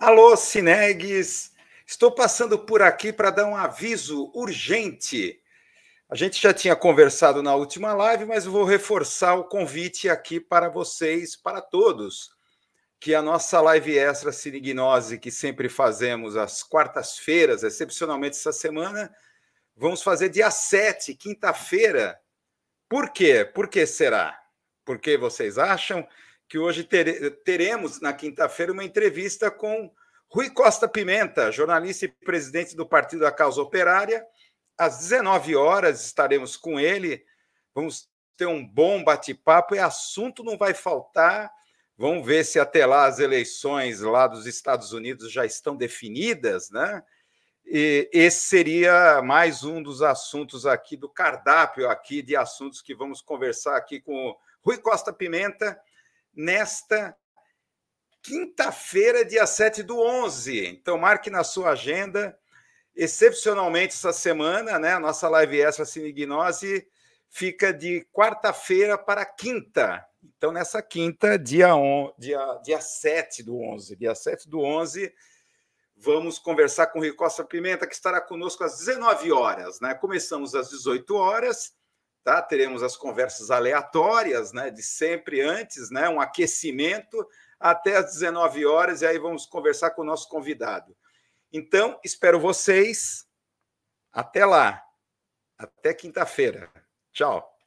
Alô, Cinegues! Estou passando por aqui para dar um aviso urgente. A gente já tinha conversado na última live, mas vou reforçar o convite aqui para vocês, para todos, que a nossa live extra Cinegnose, que sempre fazemos às quartas-feiras, excepcionalmente essa semana, vamos fazer dia 7, quinta-feira. Por quê? Por que será? Por que vocês acham? que hoje teremos, na quinta-feira, uma entrevista com Rui Costa Pimenta, jornalista e presidente do Partido da Causa Operária. Às 19 horas estaremos com ele. Vamos ter um bom bate-papo e assunto não vai faltar. Vamos ver se até lá as eleições lá dos Estados Unidos já estão definidas, né? E esse seria mais um dos assuntos aqui do cardápio aqui de assuntos que vamos conversar aqui com Rui Costa Pimenta nesta quinta-feira, dia 7 do 11. Então, marque na sua agenda. Excepcionalmente, essa semana, né, a nossa live extra Sinignose fica de quarta-feira para quinta. Então, nessa quinta, dia, on, dia, dia 7 do 11. Dia 7 do 11, vamos conversar com o Ricosta Pimenta, que estará conosco às 19 horas. Né? Começamos às 18 horas tá? Teremos as conversas aleatórias, né, de sempre antes, né, um aquecimento até as 19 horas e aí vamos conversar com o nosso convidado. Então, espero vocês até lá. Até quinta-feira. Tchau.